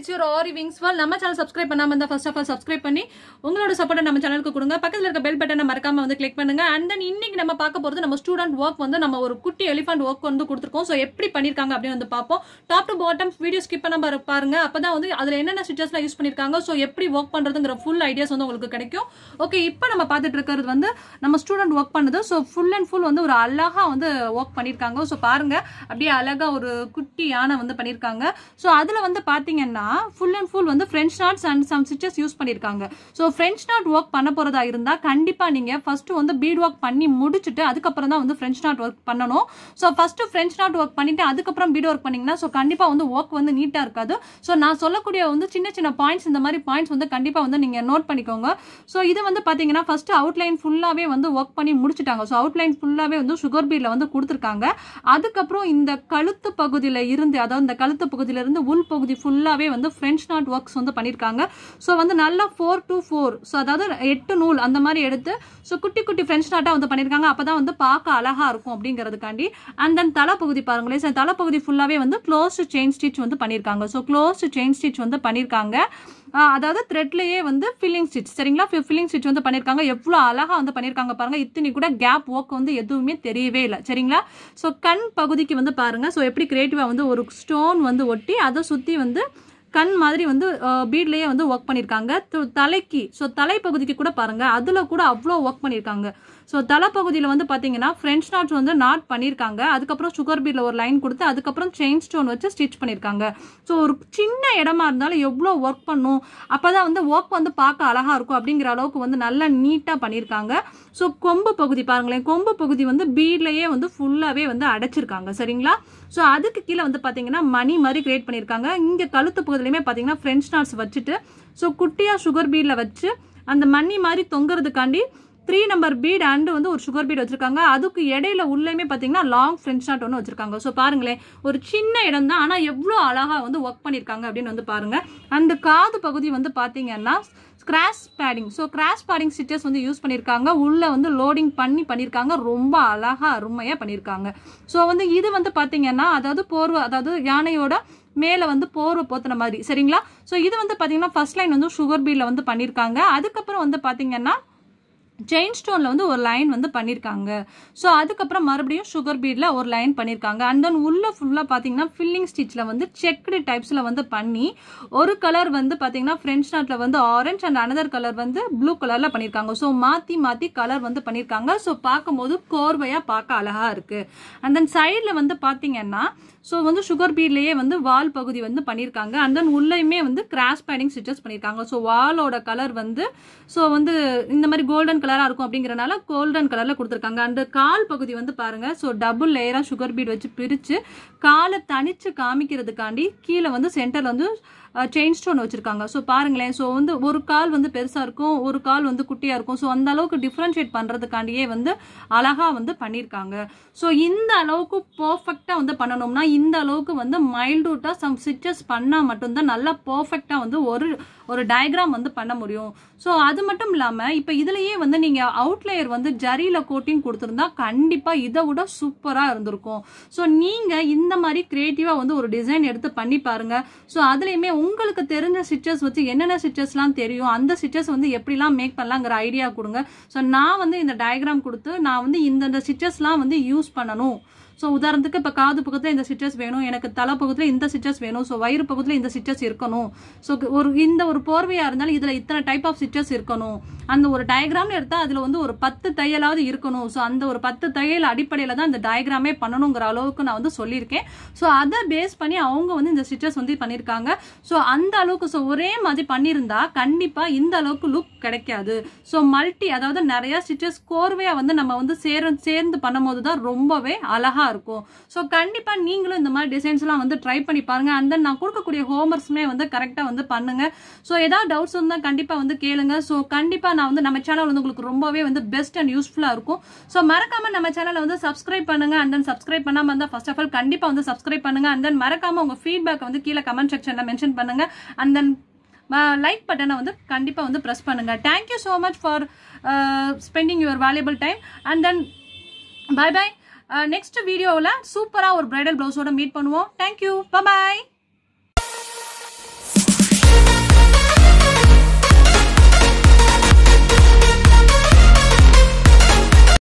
it's your Aari wings வால் நம்ம channel subscribe பண்ணாமல் இருந்தால் ஃபர்ஸ்ட் ஆஃப் ஆல் சப்ஸ்கிரைப் பண்ணி உங்களோட சப்போர்ட் நம்ம சேனலுக்கு கொடுங்க பக்கத்தில் இருக்க பெல் பட்டனை மறக்காம வந்து கிளிக் பண்ணுங்க அண்ட் தென் இன்னைக்கு நம்ம பார்க்க போகிறது நம்ம ஸ்டூடெண்ட் ஒர்க் வந்து நம்ம ஒரு குட்டி எலிஃபண்ட் ஒர்க் வந்து கொடுத்துருக்கோம் ஸோ எப்படி பண்ணியிருக்காங்க அப்படின்னு வந்து பார்ப்போம் top to bottom video skip பண்ண பாருங்க தான் வந்து அதில் என்னென்ன ஸ்டிச்சஸ்லாம் யூஸ் பண்ணியிருக்காங்க ஸோ எப்படி ஒர்க் பண்ணுறதுங்கிற ஃபுல் ஐடியாஸ் வந்து உங்களுக்கு கிடைக்கும் ஓகே இப்போ நம்ம பார்த்துட்டு இருக்கிறது வந்து நம்ம ஸ்டூடெண்ட் ஒர்க் பண்ணுது ஸோ ஃபுல் அண்ட் ஃபுல் வந்து ஒரு அழகாக வந்து ஒர்க் பண்ணியிருக்காங்க ஸோ பாருங்க அப்படியே அழகாக ஒரு குட்டி யானை வந்து பண்ணியிருக்காங்க ஸோ அதில் வந்து பார்த்தீங்கன்னா ஃபுல் அண்ட் ஃபுல் வந்து French knots and some stitches use பண்ணியிருக்காங்க ஸோ ஃப்ரெஞ்ச் நாட் ஒர்க் பண்ண போகிறதா இருந்தால் கண்டிப்பாக நீங்கள் ஃபஸ்ட்டு வந்து பீட் ஒர்க் பண்ணி முடிச்சுட்டு அதுக்கப்புறம் தான் வந்து ஃப்ரெஞ்ச் நாட் ஒர்க் பண்ணணும் so first French knot work பண்ணிவிட்டு அதுக்கப்புறம் பீட் ஒர்க் பண்ணிங்கன்னா ஸோ கண்டிப்பாக வந்து ஒர்க் வந்து நீட்டாக இருக்காது ஸோ நான் சொல்லக்கூடிய வந்து சின்ன சின்ன பாயிண்ட்ஸ் இந்த மாதிரி பாயிண்ட்ஸ் வந்து கண்டிப்பாக வந்து நீங்கள் நோட் பண்ணிக்கோங்க ஸோ இது வந்து பார்த்தீங்கன்னா ஃபஸ்ட்டு அவுட்லைன் ஃபுல்லாகவே வந்து ஒர்க் பண்ணி முடிச்சுட்டாங்க ஸோ அவுட்லைன் ஃபுல்லாகவே வந்து சுகர் பீடில் வந்து கொடுத்துருக்காங்க அதுக்கப்புறம் இந்த கழுத்து பகுதியில் இருந்து அதாவது இந்த கழுத்து பகுதியிலிருந்து உள் பகுதி ஃபுல்லாகவே வந்து வந்து ஃப்ரெஞ்ச் நாட் ஒர்க்ஸ் வந்து பண்ணியிருக்காங்க ஸோ வந்து நல்லா ஃபோர் டு ஃபோர் ஸோ அதாவது எட்டு நூல் அந்த மாதிரி எடுத்து ஸோ குட்டி குட்டி ஃப்ரெஞ்ச் நாட்டாக வந்து பண்ணியிருக்காங்க அப்போ தான் வந்து பார்க்க அழகாக இருக்கும் அப்படிங்கிறதுக்காண்டி அண்ட் தென் தலைப்பகுதி பாருங்களேன் ஸோ தலைப்பகுதி ஃபுல்லாகவே வந்து க்ளோஸ்டு செயின் ஸ்டிச் வந்து பண்ணியிருக்காங்க ஸோ க்ளோஸ்டு செயின் ஸ்டிச் வந்து பண்ணியிருக்காங்க அதாவது த்ரெட்லேயே வந்து ஃபில்லிங் ஸ்டிச் சரிங்களா ஃபில்லிங் ஸ்டிச் வந்து பண்ணியிருக்காங்க எவ்வளோ அழகாக வந்து பண்ணியிருக்காங்க பாருங்கள் இத்தனை கூட கேப் ஒர்க் வந்து எதுவுமே தெரியவே இல்லை சரிங்களா ஸோ கண் பகுதிக்கு வந்து பாருங்கள் ஸோ எப்படி க்ரியேட்டிவாக வந்து ஒரு ஸ்டோன் வந்து ஒட்டி அதை சுற்றி வந்து கண் மாதிரி வந்து பீட்லேயே வந்து ஒர்க் பண்ணியிருக்காங்க தலைக்கு ஸோ தலைப்பகுதிக்கு கூட பாருங்கள் அதில் கூட அவ்வளோ ஒர்க் பண்ணியிருக்காங்க ஸோ தலைப்பகுதியில் வந்து பார்த்தீங்கன்னா ஃப்ரெஞ்ச் நாட்ஸ் வந்து நாட் பண்ணியிருக்காங்க அதுக்கப்புறம் சுகர் பீடில் ஒரு லைன் கொடுத்து அதுக்கப்புறம் செயின் ஸ்டோன் வச்சு ஸ்டிச் பண்ணியிருக்காங்க ஸோ ஒரு சின்ன இடமா இருந்தாலும் எவ்வளோ ஒர்க் பண்ணும் அப்போ தான் வந்து ஒர்க் வந்து பார்க்க அழகாக இருக்கும் அப்படிங்கிற அளவுக்கு வந்து நல்லா நீட்டாக பண்ணியிருக்காங்க ஸோ கொம்பு பகுதி பாருங்களேன் கொம்பு பகுதி வந்து பீட்லேயே வந்து ஃபுல்லாகவே வந்து அடைச்சிருக்காங்க சரிங்களா ஸோ அதுக்கு கீழே வந்து பார்த்தீங்கன்னா மணி மாதிரி கிரியேட் பண்ணியிருக்காங்க இங்கே கழுத்து பகுதி போகிறதுலையுமே பார்த்தீங்கன்னா ஃப்ரெஞ்ச் நாட்ஸ் வச்சுட்டு ஸோ குட்டியாக சுகர் பீடில் வச்சு அந்த மண்ணி மாதிரி தொங்குறதுக்காண்டி த்ரீ நம்பர் பீட் அண்டு வந்து ஒரு சுகர் பீட் வச்சிருக்காங்க அதுக்கு இடையில உள்ளேயுமே பார்த்தீங்கன்னா லாங் ஃப்ரெஞ்ச் நாட் ஒன்று வச்சிருக்காங்க ஸோ பாருங்களேன் ஒரு சின்ன இடம் தான் ஆனால் எவ்வளோ அழகாக வந்து ஒர்க் பண்ணியிருக்காங்க அப்படின்னு வந்து பாருங்க அந்த காது பகுதி வந்து பார்த்தீங்கன்னா cross padding so cross padding stitches வந்து யூஸ் பண்ணியிருக்காங்க உள்ளே வந்து லோடிங் பண்ணி பண்ணியிருக்காங்க ரொம்ப அழகாக அருமையாக பண்ணியிருக்காங்க ஸோ வந்து இது வந்து பார்த்தீங்கன்னா அதாவது போர்வ அதாவது யானையோட மேலே வந்து போர்வை போத்துன மாதிரி சரிங்களா ஸோ இது வந்து பார்த்தீங்கன்னா ஃபர்ஸ்ட் லைன் வந்து சுகர் பீல வந்து பண்ணியிருக்காங்க அதுக்கப்புறம் வந்து பார்த்தீங்கன்னா செயின் ஸ்டோனில் வந்து ஒரு லைன் வந்து பண்ணியிருக்காங்க ஸோ அதுக்கப்புறம் மறுபடியும் சுகர் பீடில் ஒரு லைன் பண்ணியிருக்காங்க அண்ட் தென் உள்ளே ஃபுல்லாக பார்த்தீங்கன்னா ஃபில்லிங் ஸ்டிச்சில் வந்து செக்குடு டைப்ஸில் வந்து பண்ணி ஒரு கலர் வந்து பார்த்தீங்கன்னா ஃப்ரெஞ்ச் நாட்டில் வந்து ஆரஞ்ச் அண்ட் அனதர் கலர் வந்து ப்ளூ கலரில் பண்ணியிருக்காங்க ஸோ மாற்றி மாற்றி கலர் வந்து பண்ணியிருக்காங்க ஸோ பார்க்கும்போது கோர்வையாக பார்க்க அழகாக இருக்குது அண்ட் தென் சைடில் வந்து பார்த்தீங்கன்னா ஸோ வந்து சுகர் பீட்லேயே வந்து வால் பகுதி வந்து பண்ணியிருக்காங்க அண்ட் தென் உள்ளேயுமே வந்து கிராஸ் பேடிங் ஸ்டிச்சஸ் பண்ணியிருக்காங்க ஸோ வாலோட கலர் வந்து ஸோ வந்து இந்த மாதிரி கோல்டன் கலர் கலராக இருக்கும் அப்படிங்கிறனால கோல்டன் கலரில் கொடுத்துருக்காங்க அந்த கால் பகுதி வந்து பாருங்கள் ஸோ டபுள் லேயராக சுகர் பீட் வச்சு பிரித்து காலை தனித்து காமிக்கிறதுக்காண்டி கீழே வந்து சென்டரில் வந்து செயின் ஸ்டோன் வச்சுருக்காங்க ஸோ பாருங்களேன் ஸோ வந்து ஒரு கால் வந்து பெருசாக இருக்கும் ஒரு கால் வந்து குட்டியாக இருக்கும் ஸோ அந்த அளவுக்கு டிஃப்ரென்ஷியேட் பண்ணுறதுக்காண்டியே வந்து அழகாக வந்து பண்ணியிருக்காங்க ஸோ இந்த அளவுக்கு பர்ஃபெக்டாக வந்து பண்ணணும்னா இந்த அளவுக்கு வந்து மைல்டூட்டாக சம் ஸ்டிச்சஸ் பண்ணால் மட்டும்தான் நல்லா பர்ஃபெக்டாக வந்து ஒரு ஒரு டயக்ராம் வந்து பண்ண முடியும் ஸோ அது மட்டும் இல்லாமல் இப்போ இதுலேயே வந்து நீங்கள் அவுட்லேயர் வந்து ஜரியில் கோட்டிங் கொடுத்துருந்தா கண்டிப்பாக இதை விட சூப்பராக இருந்திருக்கும் ஸோ நீங்கள் இந்த மாதிரி க்ரியேட்டிவாக வந்து ஒரு டிசைன் எடுத்து பண்ணி பாருங்கள் ஸோ அதுலேயுமே உங்களுக்கு தெரிஞ்ச ஸ்டிச்சஸ் வச்சு என்னென்ன ஸ்டிச்சஸ்லாம் தெரியும் அந்த ஸ்டிச்சஸ் வந்து எப்படிலாம் மேக் பண்ணலாங்கிற ஐடியா கொடுங்க ஸோ நான் வந்து இந்த டயக்ராம் கொடுத்து நான் வந்து இந்தந்த ஸ்டிச்சஸ்லாம் வந்து யூஸ் பண்ணணும் ஸோ உதாரணத்துக்கு இப்போ காது பக்கத்தில் இந்த சிட்ரஸ் வேணும் எனக்கு தலை பக்கத்தில் இந்த சிட்ரஸ் வேணும் ஸோ வயிறு பக்கத்தில் இந்த சிட்ரஸ் இருக்கணும் ஸோ ஒரு இந்த ஒரு போர்வையாக இருந்தாலும் இதில் இத்தனை டைப் ஆஃப் சிட்ரஸ் இருக்கணும் அந்த ஒரு டயக்ராம்னு எடுத்தால் அதில் வந்து ஒரு பத்து தையலாவது இருக்கணும் ஸோ அந்த ஒரு பத்து தையல் அடிப்படையில் தான் இந்த டயக்ராமே பண்ணணுங்கிற அளவுக்கு நான் வந்து சொல்லியிருக்கேன் ஸோ அதை பேஸ் பண்ணி அவங்க வந்து இந்த ஸ்டிச்சஸ் வந்து பண்ணியிருக்காங்க ஸோ அந்த அளவுக்கு ஸோ ஒரே மாதிரி பண்ணியிருந்தா கண்டிப்பாக இந்த அளவுக்கு லுக் கிடைக்காது ஸோ மல்டி அதாவது நிறையா ஸ்டிச்சஸ் கோர்வையாக வந்து நம்ம வந்து சேர சேர்ந்து பண்ணும்போது தான் ரொம்பவே அழகாக யூஸ்ஃபுல்லாக இருக்கும் ஸோ கண்டிப்பாக நீங்களும் இந்த மாதிரி டிசைன்ஸ்லாம் வந்து ட்ரை பண்ணி பாருங்கள் அண்ட் தென் நான் கொடுக்கக்கூடிய ஹோம்ஒர்க்ஸ்மே வந்து கரெக்டாக வந்து பண்ணுங்கள் ஸோ ஏதாவது டவுட்ஸ் இருந்தால் கண்டிப்பாக வந்து கேளுங்க ஸோ கண்டிப்பாக நான் வந்து நம்ம சேனல் வந்து உங்களுக்கு ரொம்பவே வந்து பெஸ்ட் அண்ட் யூஸ்ஃபுல்லாக இருக்கும் ஸோ மறக்காமல் நம்ம சேனலை வந்து சப்ஸ்கிரைப் பண்ணுங்கள் அண்ட் தென் சப்ஸ்கிரைப் பண்ணாமல் இருந்தால் ஃபர்ஸ்ட் ஆஃப் ஆல் கண்டிப்பாக வந்து சப்ஸ்கிரைப் பண்ணுங்கள் அண்ட் தென் மறக்காமல் உங்கள் ஃபீட்பேக் வந்து கீழே கமெண்ட் செக்ஷனில் மென்ஷன் பண்ணுங்கள் அண்ட் தென் லைக் பட்டனை வந்து கண்டிப்பாக வந்து ப்ரெஸ் பண்ணுங்கள் thank you so much for spending your valuable time and then bye bye next வீடியோவில் சூப்பராக ஒரு ப்ரைடல் ப்ளவுஸோட மீட் பண்ணுவோம் தேங்க்யூ பாய்